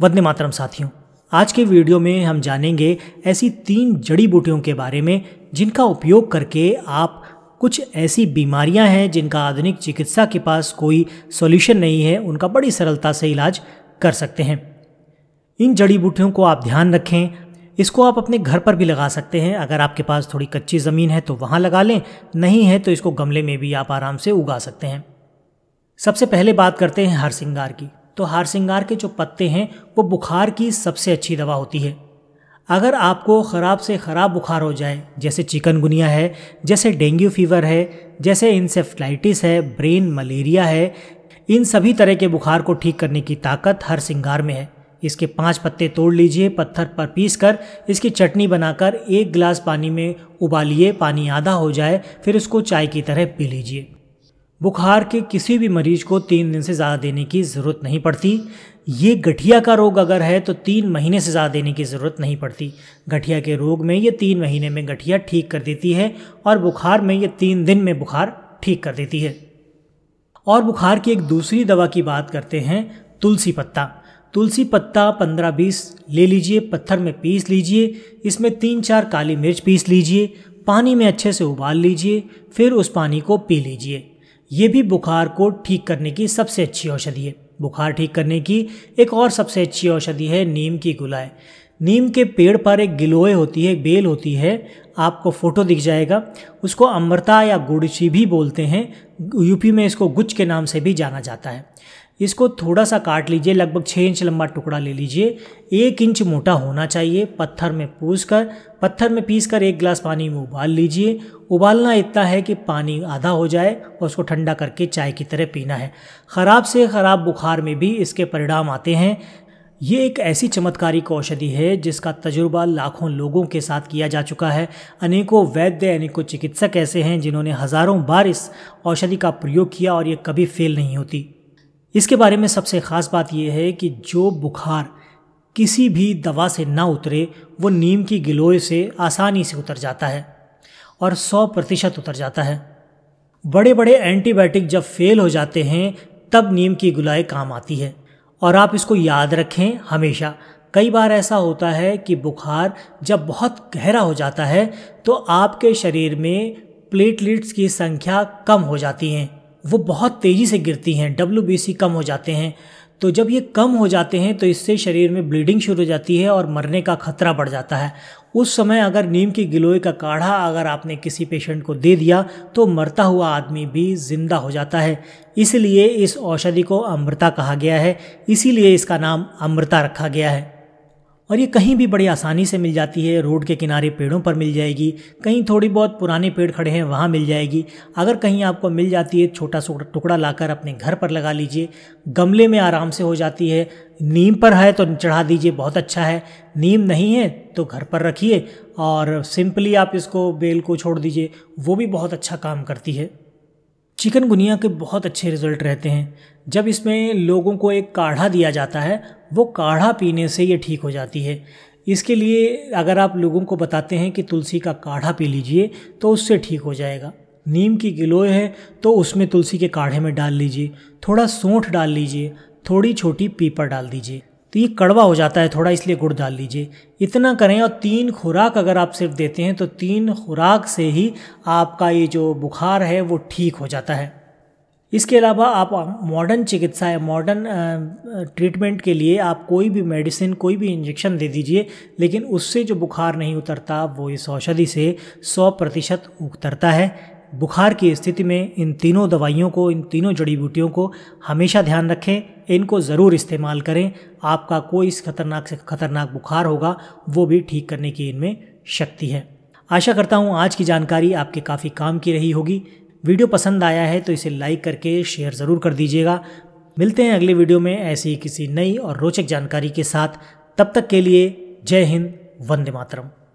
वंदे मातरम साथियों आज के वीडियो में हम जानेंगे ऐसी तीन जड़ी बूटियों के बारे में जिनका उपयोग करके आप कुछ ऐसी बीमारियां हैं जिनका आधुनिक चिकित्सा के पास कोई सॉल्यूशन नहीं है उनका बड़ी सरलता से इलाज कर सकते हैं इन जड़ी बूटियों को आप ध्यान रखें इसको आप अपने घर पर भी लगा सकते हैं अगर आपके पास थोड़ी कच्ची ज़मीन है तो वहाँ लगा लें नहीं है तो इसको गमले में भी आप आराम से उगा सकते हैं सबसे पहले बात करते हैं हरसिंगार की तो हार श्रृंगार के जो पत्ते हैं वो बुखार की सबसे अच्छी दवा होती है अगर आपको ख़राब से ख़राब बुखार हो जाए जैसे चिकनगुनिया है जैसे डेंगू फीवर है जैसे इंसेफ्लाइटिस है ब्रेन मलेरिया है इन सभी तरह के बुखार को ठीक करने की ताकत हर सिंगार में है इसके पांच पत्ते तोड़ लीजिए पत्थर पर पीस कर इसकी चटनी बनाकर एक गिलास पानी में उबालिए पानी आधा हो जाए फिर उसको चाय की तरह पी लीजिए बुखार के किसी भी मरीज को तीन दिन से ज़्यादा देने की ज़रूरत नहीं पड़ती ये गठिया का रोग अगर है तो तीन महीने से ज़्यादा देने की ज़रूरत नहीं पड़ती गठिया के रोग में ये तीन महीने में गठिया ठीक कर देती है और बुखार में ये तीन दिन में बुखार ठीक कर देती है और बुखार की एक दूसरी दवा की बात करते हैं तुलसी पत्ता तुलसी पत्ता पंद्रह बीस ले लीजिए पत्थर में पीस लीजिए इसमें तीन चार काली मिर्च पीस लीजिए पानी में अच्छे से उबाल लीजिए फिर उस पानी को पी लीजिए ये भी बुखार को ठीक करने की सबसे अच्छी औषधि है बुखार ठीक करने की एक और सबसे अच्छी औषधि है नीम की गुलाय नीम के पेड़ पर एक गिलोय होती है बेल होती है आपको फ़ोटो दिख जाएगा उसको अमृता या गुड़ची भी बोलते हैं यूपी में इसको गुच के नाम से भी जाना जाता है इसको थोड़ा सा काट लीजिए लगभग छः इंच लंबा टुकड़ा ले लीजिए एक इंच मोटा होना चाहिए पत्थर में पूस कर पत्थर में पीस कर एक गिलास पानी में उबाल लीजिए उबालना इतना है कि पानी आधा हो जाए और उसको ठंडा करके चाय की तरह पीना है ख़राब से ख़राब बुखार में भी इसके परिणाम आते हैं ये एक ऐसी चमत्कारी औषधि है जिसका तजुर्बा लाखों लोगों के साथ किया जा चुका है अनेकों वैद्य अनेकों चिकित्सक ऐसे हैं जिन्होंने हज़ारों बार इस औषधि का प्रयोग किया और ये कभी फेल नहीं होती इसके बारे में सबसे ख़ास बात यह है कि जो बुखार किसी भी दवा से ना उतरे वो नीम की गिलोय से आसानी से उतर जाता है और 100 प्रतिशत उतर जाता है बड़े बड़े एंटीबायोटिक जब फेल हो जाते हैं तब नीम की गुलाय काम आती है और आप इसको याद रखें हमेशा कई बार ऐसा होता है कि बुखार जब बहुत गहरा हो जाता है तो आपके शरीर में प्लेटलेट्स की संख्या कम हो जाती हैं वो बहुत तेज़ी से गिरती हैं डब्ल्यू कम हो जाते हैं तो जब ये कम हो जाते हैं तो इससे शरीर में ब्लीडिंग शुरू हो जाती है और मरने का खतरा बढ़ जाता है उस समय अगर नीम की गिलोय का काढ़ा अगर आपने किसी पेशेंट को दे दिया तो मरता हुआ आदमी भी जिंदा हो जाता है इसलिए इस औषधि को अमृता कहा गया है इसीलिए इसका नाम अमृता रखा गया है और ये कहीं भी बड़ी आसानी से मिल जाती है रोड के किनारे पेड़ों पर मिल जाएगी कहीं थोड़ी बहुत पुराने पेड़ खड़े हैं वहाँ मिल जाएगी अगर कहीं आपको मिल जाती है छोटा सा टुकड़ा लाकर अपने घर पर लगा लीजिए गमले में आराम से हो जाती है नीम पर है तो चढ़ा दीजिए बहुत अच्छा है नीम नहीं है तो घर पर रखिए और सिंपली आप इसको बेल को छोड़ दीजिए वो भी बहुत अच्छा काम करती है चिकनगुनिया के बहुत अच्छे रिजल्ट रहते हैं जब इसमें लोगों को एक काढ़ा दिया जाता है वो काढ़ा पीने से ये ठीक हो जाती है इसके लिए अगर आप लोगों को बताते हैं कि तुलसी का काढ़ा पी लीजिए तो उससे ठीक हो जाएगा नीम की गिलोय है तो उसमें तुलसी के काढ़े में डाल लीजिए थोड़ा सोंठ डाल लीजिए थोड़ी छोटी पीपर डाल दीजिए तो ये कड़वा हो जाता है थोड़ा इसलिए गुड़ डाल लीजिए इतना करें और तीन खुराक अगर आप सिर्फ देते हैं तो तीन खुराक से ही आपका ये जो बुखार है वो ठीक हो जाता है इसके अलावा आप मॉडर्न चिकित्सा या मॉडर्न ट्रीटमेंट के लिए आप कोई भी मेडिसिन कोई भी इंजेक्शन दे दीजिए लेकिन उससे जो बुखार नहीं उतरता वो इस औषधि से 100 प्रतिशत उतरता है बुखार की स्थिति में इन तीनों दवाइयों को इन तीनों जड़ी बूटियों को हमेशा ध्यान रखें इनको ज़रूर इस्तेमाल करें आपका कोई इस खतरनाक से खतरनाक बुखार होगा वो भी ठीक करने की इनमें शक्ति है आशा करता हूँ आज की जानकारी आपके काफ़ी काम की रही होगी वीडियो पसंद आया है तो इसे लाइक करके शेयर ज़रूर कर दीजिएगा मिलते हैं अगले वीडियो में ऐसी किसी नई और रोचक जानकारी के साथ तब तक के लिए जय हिंद वंदे मातरम